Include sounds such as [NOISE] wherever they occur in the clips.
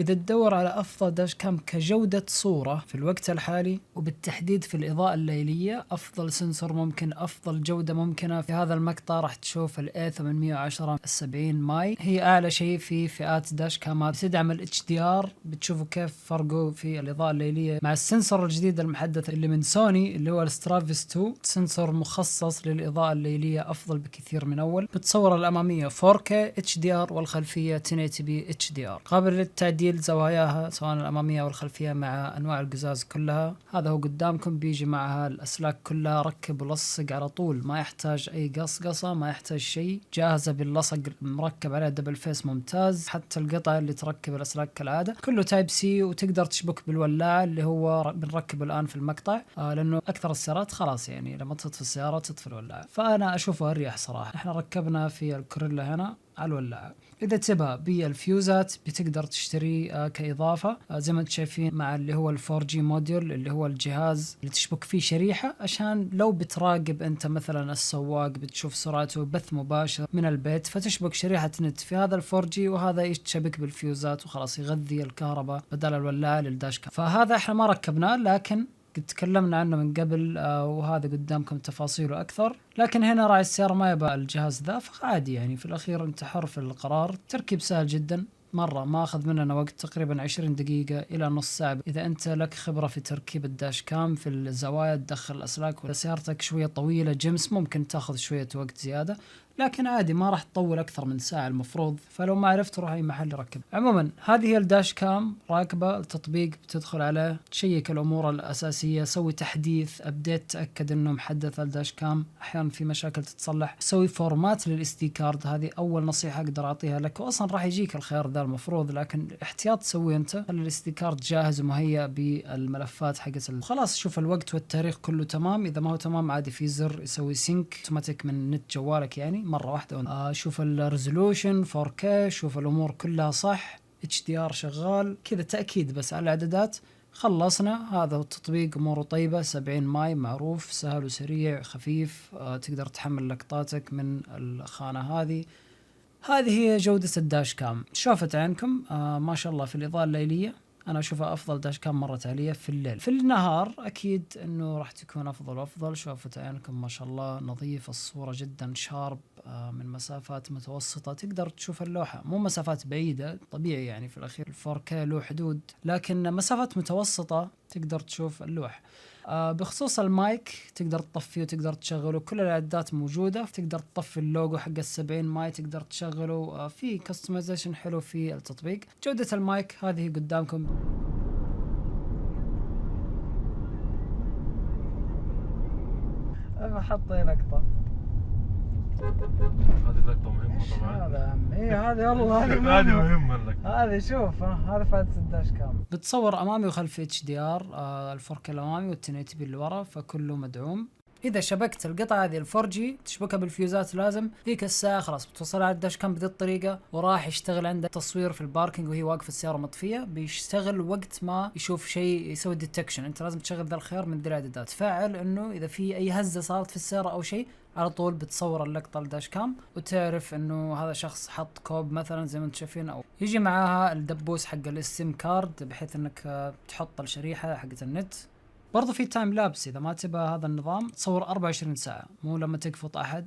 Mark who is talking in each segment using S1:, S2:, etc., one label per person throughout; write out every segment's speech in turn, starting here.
S1: إذا تدور على أفضل داش كام كجودة صورة في الوقت الحالي وبالتحديد في الإضاءة الليلية أفضل سنسور ممكن أفضل جودة ممكنة في هذا المقطع راح تشوف ال A810 70 ماي هي أعلى شيء في فئات داش كامات تدعم الـ HDR بتشوفوا كيف فرقوا في الإضاءة الليلية مع السنسور الجديد المحدث اللي من سوني اللي هو السترافيس 2 سنسور مخصص للإضاءة الليلية أفضل بكثير من أول بتصور الأمامية 4K HDR والخلفية 1080p HDR قابل للتعديل تعديل زواياها سواء الأمامية أو الخلفية مع أنواع القزاز كلها هذا هو قدامكم بيجي معها الأسلاك كلها ركب ولصق على طول ما يحتاج أي قصقصة ما يحتاج شيء جاهزة باللصق مركب عليها دبل فيس ممتاز حتى القطع اللي تركب الأسلاك كالعادة كله تايب سي وتقدر تشبك بالولاعة اللي هو بنركبه الآن في المقطع آه، لأنه أكثر السيارات خلاص يعني لما تطفي السيارة تطفي الولاعة فأنا أشوفه أريح صراحة احنا ركبنا في الكوريلا هنا الولاعه اذا بي بالفيوزات بتقدر تشتري آه، كاضافه آه، زي ما انتم شايفين مع اللي هو الفور جي موديول اللي هو الجهاز اللي تشبك فيه شريحه عشان لو بتراقب انت مثلا السواق بتشوف سرعته بث مباشر من البيت فتشبك شريحه نت في هذا الفور جي وهذا يشبك بالفيوزات وخلاص يغذي الكهرباء بدل الولاعه للداش كام فهذا احنا ما ركبناه لكن قد تكلمنا عنه من قبل آه، وهذا قدامكم تفاصيله أكثر لكن هنا راعي السيارة ما يبغى الجهاز ذا فعادي يعني في الأخير أنت حر في القرار تركيب سهل جدا مرة ما أخذ مننا وقت تقريبا 20 دقيقة إلى نص ساعة إذا أنت لك خبرة في تركيب الداش كام في الزوايا تدخل الأسلاك وإذا سيارتك شوية طويلة جمس ممكن تاخذ شوية وقت زيادة لكن عادي ما راح تطول أكثر من ساعة المفروض فلو ما عرفت روح أي محل ركب عموما هذه هي الداش كام راكبة التطبيق بتدخل عليه تشيك الأمور الأساسية سوي تحديث أبديت تأكد أنه محدث الداش كام أحيانا في مشاكل تتصلح سوي فورمات للإس دي كارد هذه أول نصيحة أقدر أعطيها لك وأصلا راح يجيك الخيار ذا هذا المفروض لكن احتياط تسويه انت خلي الاس كارد جاهز ومهيأ بالملفات حقت خلاص شوف الوقت والتاريخ كله تمام اذا ما هو تمام عادي في زر يسوي سينك اوتوماتيك من نت جوالك يعني مره واحده آه شوف الريزولوشن 4K شوف الامور كلها صح اتش دي ار شغال كذا تاكيد بس على الاعدادات خلصنا هذا التطبيق اموره طيبه 70 ماي معروف سهل وسريع خفيف آه تقدر تحمل لقطاتك من الخانه هذه هذه هي جودة الداش كام شوفت عينكم آه ما شاء الله في الإضاءة الليلية أنا أشوفها أفضل داش كام مرت علي في الليل في النهار أكيد أنه راح تكون أفضل وأفضل شوفت عينكم ما شاء الله نظيف الصورة جدا شارب آه، من مسافات متوسطة تقدر تشوف اللوحة مو مسافات بعيدة طبيعي يعني في الأخير الفور كي له حدود لكن مسافات متوسطة تقدر تشوف اللوح آه، بخصوص المايك تقدر تطفيه وتقدر تشغله كل الاعدادات موجوده تقدر تطفي اللوجو حق السبعين 70 ماي تقدر تشغله آه، في كستمايزيشن حلو في التطبيق جوده المايك هذه قدامكم حطي لقطه هذه لقطة مهمة طبعا هذا يا هذه والله [LAUGHS] هذه مهمة لك هذه شوف هذا فائدة الداش كامل بتصور امامي وخلفي اتش دي ار آه، الفور كي الامامي والتنيتي اللي ورا فكله مدعوم اذا شبكت القطعه هذه الفور جي تشبكها بالفيوزات لازم ذيك الساعه خلاص بتوصلها على الداش كام بذي الطريقه وراح يشتغل عنده تصوير في الباركينج وهي واقفه السياره مطفيه بيشتغل وقت ما يشوف شيء يسوي ديتكشن انت لازم تشغل ذا الخيار من ذي الاعدادات تفعل انه اذا في اي هزه صارت في السياره او شيء على طول بتصور اللقطه الداش كام وتعرف انه هذا شخص حط كوب مثلا زي ما انتم شايفين او يجي معاها الدبوس حق السيم كارد بحيث انك تحط الشريحه حقت النت برضو في تايم لابس اذا ما تبى هذا النظام تصور 24 ساعه مو لما تقفط احد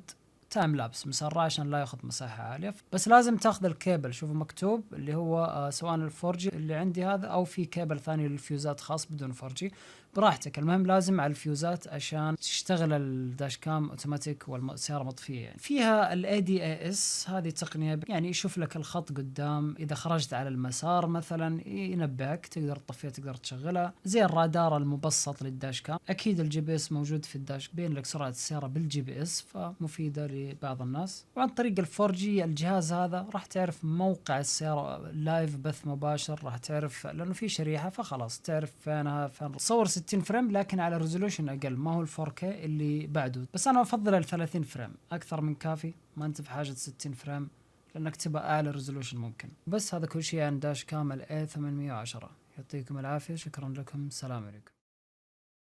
S1: تايم لابس مسرع عشان لا ياخذ مساحه عاليه بس لازم تاخذ الكيبل شوفوا مكتوب اللي هو آه، سواء الفورجي اللي عندي هذا او في كيبل ثاني للفيوزات خاص بدون فورجي براحتك المهم لازم على الفيوزات عشان تشتغل الداش كام اوتوماتيك والسياره مطفيه يعني. فيها الاي دي اي اس هذه تقنيه يعني يشوف لك الخط قدام اذا خرجت على المسار مثلا ينبهك تقدر تطفيها تقدر تشغلها زي الرادار المبسط للداش كام اكيد الجي بي اس موجود في الداش بين لك سرعه السياره بالجي بي اس فمفيده لبعض الناس وعن طريق الفور جي الجهاز هذا راح تعرف موقع السياره لايف بث مباشر راح تعرف لانه في شريحه فخلاص تعرف فينها فين صور 60 فريم لكن على ريزولوشن اقل ما هو ال 4K اللي بعده بس انا افضل ال 30 فريم اكثر من كافي ما انت بحاجه 60 فريم لانك تبى اعلى ريزولوشن ممكن بس هذا كل شيء عن داش كامل A810 يعطيكم العافيه شكرا لكم سلام عليكم